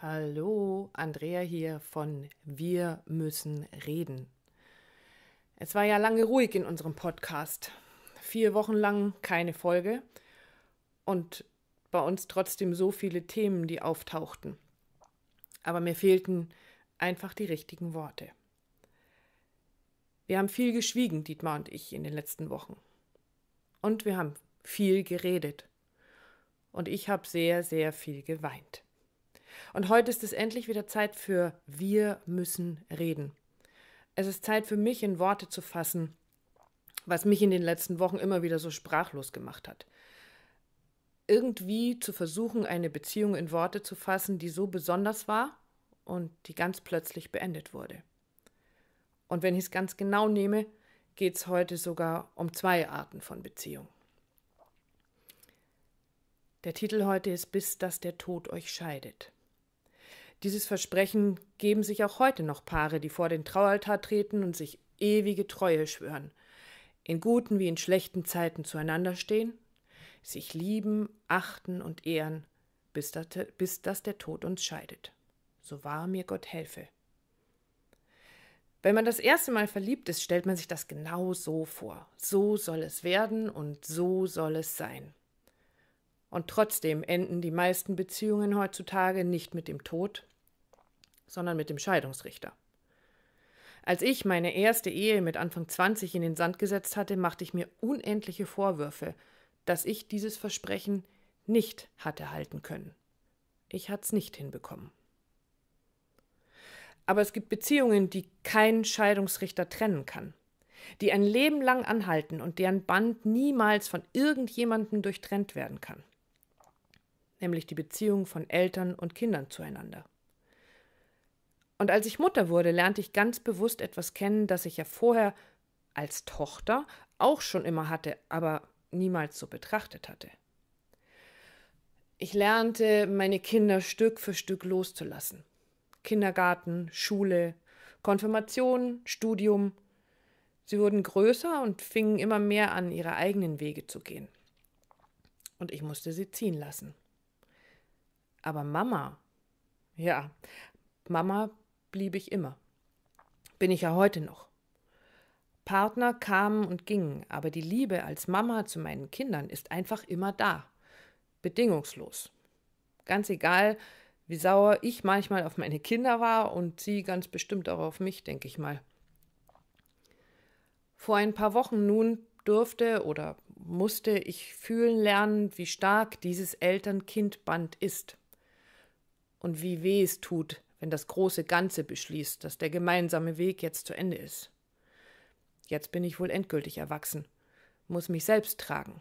Hallo, Andrea hier von Wir müssen reden. Es war ja lange ruhig in unserem Podcast. Vier Wochen lang keine Folge und bei uns trotzdem so viele Themen, die auftauchten. Aber mir fehlten einfach die richtigen Worte. Wir haben viel geschwiegen, Dietmar und ich, in den letzten Wochen. Und wir haben viel geredet. Und ich habe sehr, sehr viel geweint. Und heute ist es endlich wieder Zeit für Wir müssen reden. Es ist Zeit für mich in Worte zu fassen, was mich in den letzten Wochen immer wieder so sprachlos gemacht hat. Irgendwie zu versuchen, eine Beziehung in Worte zu fassen, die so besonders war und die ganz plötzlich beendet wurde. Und wenn ich es ganz genau nehme, geht es heute sogar um zwei Arten von Beziehung. Der Titel heute ist Bis dass der Tod euch scheidet. Dieses Versprechen geben sich auch heute noch Paare, die vor den Traualtar treten und sich ewige Treue schwören, in guten wie in schlechten Zeiten zueinander stehen, sich lieben, achten und ehren, bis, das, bis dass der Tod uns scheidet. So wahr mir Gott helfe. Wenn man das erste Mal verliebt ist, stellt man sich das genau so vor. So soll es werden und so soll es sein. Und trotzdem enden die meisten Beziehungen heutzutage nicht mit dem Tod, sondern mit dem Scheidungsrichter. Als ich meine erste Ehe mit Anfang 20 in den Sand gesetzt hatte, machte ich mir unendliche Vorwürfe, dass ich dieses Versprechen nicht hatte halten können. Ich es nicht hinbekommen. Aber es gibt Beziehungen, die kein Scheidungsrichter trennen kann, die ein Leben lang anhalten und deren Band niemals von irgendjemandem durchtrennt werden kann nämlich die Beziehung von Eltern und Kindern zueinander. Und als ich Mutter wurde, lernte ich ganz bewusst etwas kennen, das ich ja vorher als Tochter auch schon immer hatte, aber niemals so betrachtet hatte. Ich lernte, meine Kinder Stück für Stück loszulassen. Kindergarten, Schule, Konfirmation, Studium. Sie wurden größer und fingen immer mehr an, ihre eigenen Wege zu gehen. Und ich musste sie ziehen lassen. Aber Mama, ja, Mama blieb ich immer. Bin ich ja heute noch. Partner kamen und gingen, aber die Liebe als Mama zu meinen Kindern ist einfach immer da. Bedingungslos. Ganz egal, wie sauer ich manchmal auf meine Kinder war und sie ganz bestimmt auch auf mich, denke ich mal. Vor ein paar Wochen nun durfte oder musste ich fühlen lernen, wie stark dieses Eltern-Kind-Band ist und wie weh es tut, wenn das große Ganze beschließt, dass der gemeinsame Weg jetzt zu Ende ist. Jetzt bin ich wohl endgültig erwachsen, muss mich selbst tragen,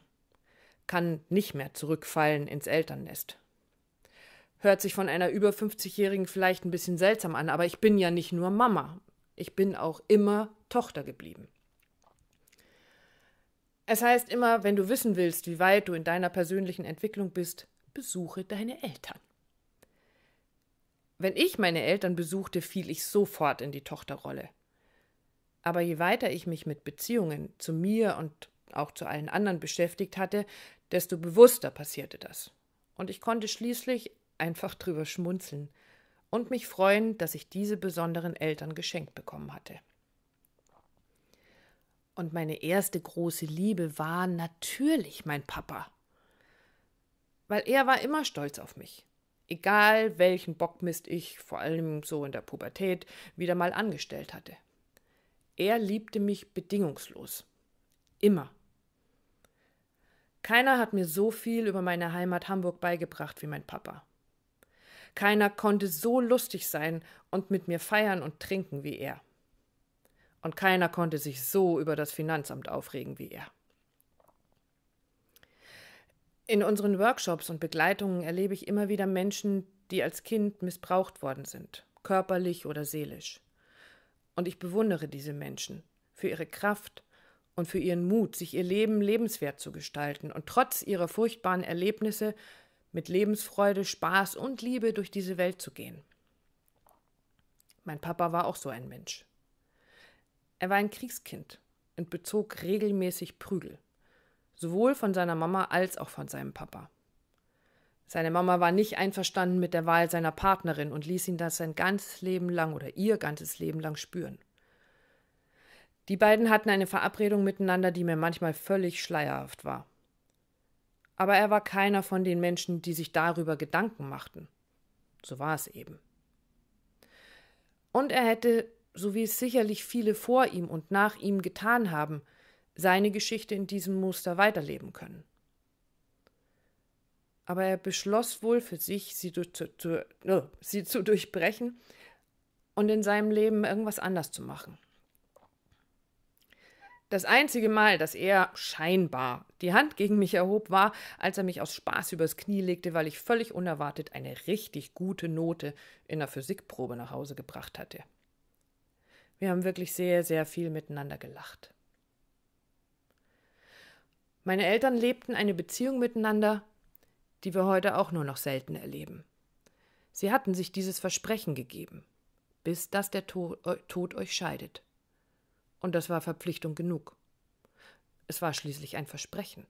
kann nicht mehr zurückfallen ins Elternnest. Hört sich von einer über 50-Jährigen vielleicht ein bisschen seltsam an, aber ich bin ja nicht nur Mama, ich bin auch immer Tochter geblieben. Es heißt immer, wenn du wissen willst, wie weit du in deiner persönlichen Entwicklung bist, besuche deine Eltern. Wenn ich meine Eltern besuchte, fiel ich sofort in die Tochterrolle. Aber je weiter ich mich mit Beziehungen zu mir und auch zu allen anderen beschäftigt hatte, desto bewusster passierte das. Und ich konnte schließlich einfach drüber schmunzeln und mich freuen, dass ich diese besonderen Eltern geschenkt bekommen hatte. Und meine erste große Liebe war natürlich mein Papa. Weil er war immer stolz auf mich egal welchen Bockmist ich, vor allem so in der Pubertät, wieder mal angestellt hatte. Er liebte mich bedingungslos. Immer. Keiner hat mir so viel über meine Heimat Hamburg beigebracht wie mein Papa. Keiner konnte so lustig sein und mit mir feiern und trinken wie er. Und keiner konnte sich so über das Finanzamt aufregen wie er. In unseren Workshops und Begleitungen erlebe ich immer wieder Menschen, die als Kind missbraucht worden sind, körperlich oder seelisch. Und ich bewundere diese Menschen für ihre Kraft und für ihren Mut, sich ihr Leben lebenswert zu gestalten und trotz ihrer furchtbaren Erlebnisse mit Lebensfreude, Spaß und Liebe durch diese Welt zu gehen. Mein Papa war auch so ein Mensch. Er war ein Kriegskind und bezog regelmäßig Prügel sowohl von seiner Mama als auch von seinem Papa. Seine Mama war nicht einverstanden mit der Wahl seiner Partnerin und ließ ihn das sein ganzes Leben lang oder ihr ganzes Leben lang spüren. Die beiden hatten eine Verabredung miteinander, die mir manchmal völlig schleierhaft war. Aber er war keiner von den Menschen, die sich darüber Gedanken machten. So war es eben. Und er hätte, so wie es sicherlich viele vor ihm und nach ihm getan haben, seine Geschichte in diesem Muster weiterleben können. Aber er beschloss wohl für sich, sie, durch, zu, zu, äh, sie zu durchbrechen und in seinem Leben irgendwas anders zu machen. Das einzige Mal, dass er scheinbar die Hand gegen mich erhob, war, als er mich aus Spaß übers Knie legte, weil ich völlig unerwartet eine richtig gute Note in der Physikprobe nach Hause gebracht hatte. Wir haben wirklich sehr, sehr viel miteinander gelacht. Meine Eltern lebten eine Beziehung miteinander, die wir heute auch nur noch selten erleben. Sie hatten sich dieses Versprechen gegeben, bis dass der äh, Tod euch scheidet. Und das war Verpflichtung genug. Es war schließlich ein Versprechen.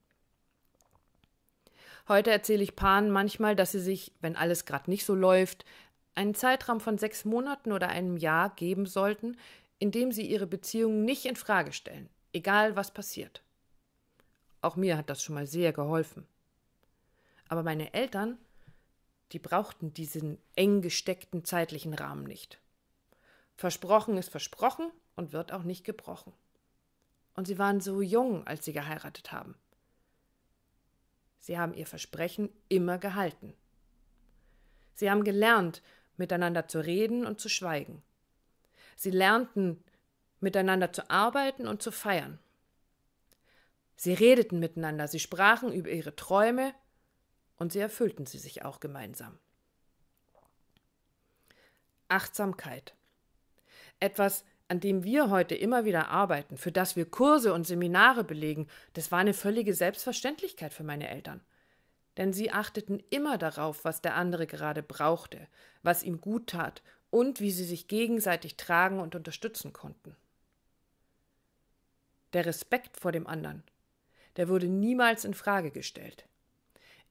Heute erzähle ich Paaren manchmal, dass sie sich, wenn alles gerade nicht so läuft, einen Zeitraum von sechs Monaten oder einem Jahr geben sollten, in dem sie ihre Beziehung nicht in Frage stellen, egal was passiert. Auch mir hat das schon mal sehr geholfen. Aber meine Eltern, die brauchten diesen eng gesteckten zeitlichen Rahmen nicht. Versprochen ist versprochen und wird auch nicht gebrochen. Und sie waren so jung, als sie geheiratet haben. Sie haben ihr Versprechen immer gehalten. Sie haben gelernt, miteinander zu reden und zu schweigen. Sie lernten, miteinander zu arbeiten und zu feiern. Sie redeten miteinander, sie sprachen über ihre Träume und sie erfüllten sie sich auch gemeinsam. Achtsamkeit. Etwas, an dem wir heute immer wieder arbeiten, für das wir Kurse und Seminare belegen, das war eine völlige Selbstverständlichkeit für meine Eltern. Denn sie achteten immer darauf, was der andere gerade brauchte, was ihm gut tat und wie sie sich gegenseitig tragen und unterstützen konnten. Der Respekt vor dem anderen, der wurde niemals in Frage gestellt.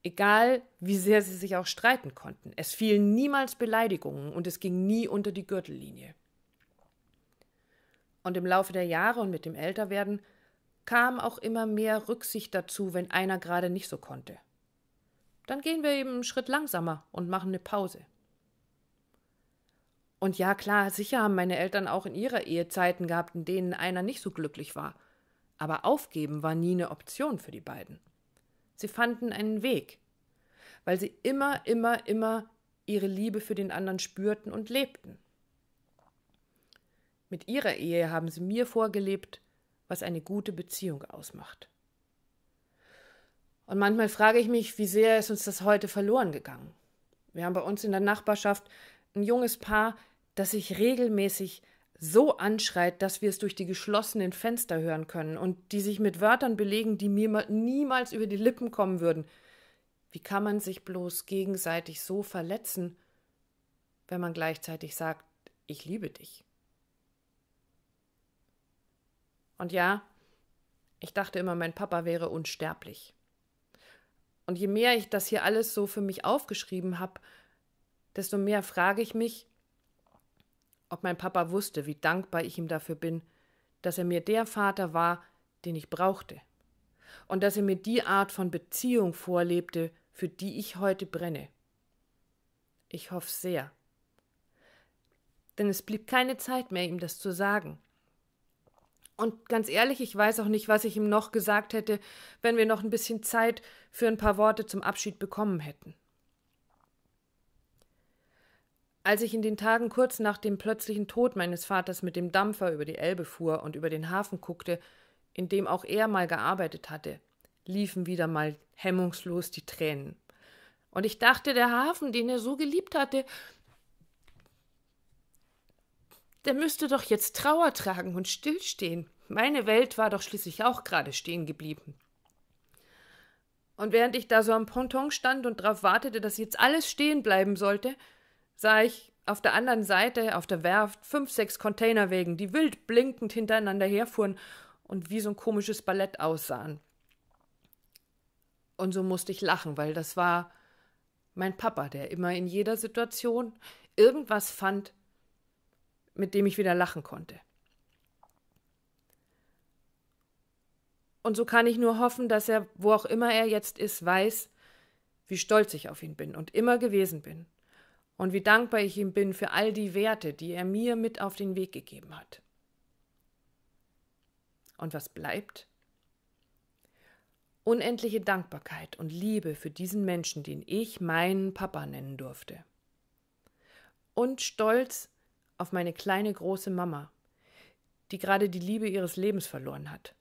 Egal, wie sehr sie sich auch streiten konnten, es fielen niemals Beleidigungen und es ging nie unter die Gürtellinie. Und im Laufe der Jahre und mit dem Älterwerden kam auch immer mehr Rücksicht dazu, wenn einer gerade nicht so konnte. Dann gehen wir eben einen Schritt langsamer und machen eine Pause. Und ja, klar, sicher haben meine Eltern auch in ihrer Ehe Zeiten gehabt, in denen einer nicht so glücklich war – aber aufgeben war nie eine Option für die beiden. Sie fanden einen Weg, weil sie immer, immer, immer ihre Liebe für den anderen spürten und lebten. Mit ihrer Ehe haben sie mir vorgelebt, was eine gute Beziehung ausmacht. Und manchmal frage ich mich, wie sehr ist uns das heute verloren gegangen. Wir haben bei uns in der Nachbarschaft ein junges Paar, das sich regelmäßig so anschreit, dass wir es durch die geschlossenen Fenster hören können und die sich mit Wörtern belegen, die mir niemals über die Lippen kommen würden. Wie kann man sich bloß gegenseitig so verletzen, wenn man gleichzeitig sagt, ich liebe dich? Und ja, ich dachte immer, mein Papa wäre unsterblich. Und je mehr ich das hier alles so für mich aufgeschrieben habe, desto mehr frage ich mich, ob mein Papa wusste, wie dankbar ich ihm dafür bin, dass er mir der Vater war, den ich brauchte, und dass er mir die Art von Beziehung vorlebte, für die ich heute brenne. Ich hoffe sehr. Denn es blieb keine Zeit mehr, ihm das zu sagen. Und ganz ehrlich, ich weiß auch nicht, was ich ihm noch gesagt hätte, wenn wir noch ein bisschen Zeit für ein paar Worte zum Abschied bekommen hätten. Als ich in den Tagen kurz nach dem plötzlichen Tod meines Vaters mit dem Dampfer über die Elbe fuhr und über den Hafen guckte, in dem auch er mal gearbeitet hatte, liefen wieder mal hemmungslos die Tränen. Und ich dachte, der Hafen, den er so geliebt hatte, der müsste doch jetzt Trauer tragen und stillstehen. Meine Welt war doch schließlich auch gerade stehen geblieben. Und während ich da so am Ponton stand und darauf wartete, dass jetzt alles stehen bleiben sollte, sah ich auf der anderen Seite, auf der Werft, fünf, sechs Containerwägen, die wild blinkend hintereinander herfuhren und wie so ein komisches Ballett aussahen. Und so musste ich lachen, weil das war mein Papa, der immer in jeder Situation irgendwas fand, mit dem ich wieder lachen konnte. Und so kann ich nur hoffen, dass er, wo auch immer er jetzt ist, weiß, wie stolz ich auf ihn bin und immer gewesen bin und wie dankbar ich ihm bin für all die Werte, die er mir mit auf den Weg gegeben hat. Und was bleibt? Unendliche Dankbarkeit und Liebe für diesen Menschen, den ich meinen Papa nennen durfte. Und Stolz auf meine kleine große Mama, die gerade die Liebe ihres Lebens verloren hat,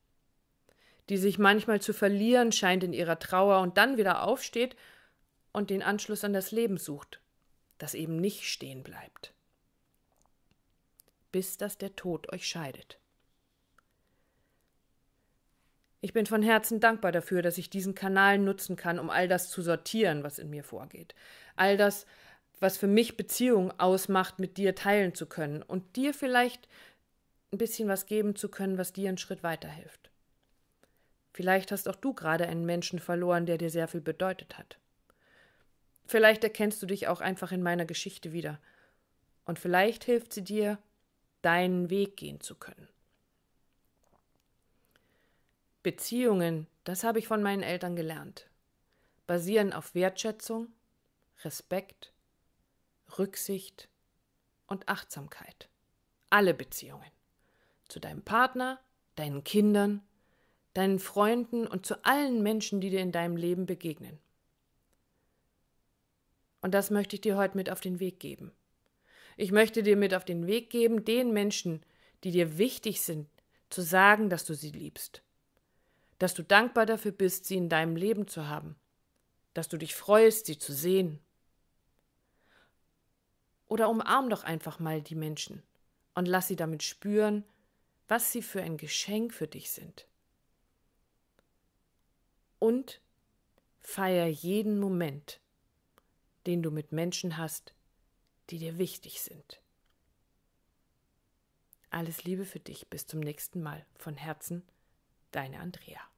die sich manchmal zu verlieren scheint in ihrer Trauer und dann wieder aufsteht und den Anschluss an das Leben sucht das eben nicht stehen bleibt, bis dass der Tod euch scheidet. Ich bin von Herzen dankbar dafür, dass ich diesen Kanal nutzen kann, um all das zu sortieren, was in mir vorgeht. All das, was für mich Beziehung ausmacht, mit dir teilen zu können und dir vielleicht ein bisschen was geben zu können, was dir einen Schritt weiterhilft. Vielleicht hast auch du gerade einen Menschen verloren, der dir sehr viel bedeutet hat. Vielleicht erkennst du dich auch einfach in meiner Geschichte wieder. Und vielleicht hilft sie dir, deinen Weg gehen zu können. Beziehungen, das habe ich von meinen Eltern gelernt, basieren auf Wertschätzung, Respekt, Rücksicht und Achtsamkeit. Alle Beziehungen. Zu deinem Partner, deinen Kindern, deinen Freunden und zu allen Menschen, die dir in deinem Leben begegnen. Und das möchte ich dir heute mit auf den Weg geben. Ich möchte dir mit auf den Weg geben, den Menschen, die dir wichtig sind, zu sagen, dass du sie liebst. Dass du dankbar dafür bist, sie in deinem Leben zu haben. Dass du dich freust, sie zu sehen. Oder umarm doch einfach mal die Menschen und lass sie damit spüren, was sie für ein Geschenk für dich sind. Und feier jeden Moment den du mit Menschen hast, die dir wichtig sind. Alles Liebe für dich, bis zum nächsten Mal. Von Herzen, deine Andrea.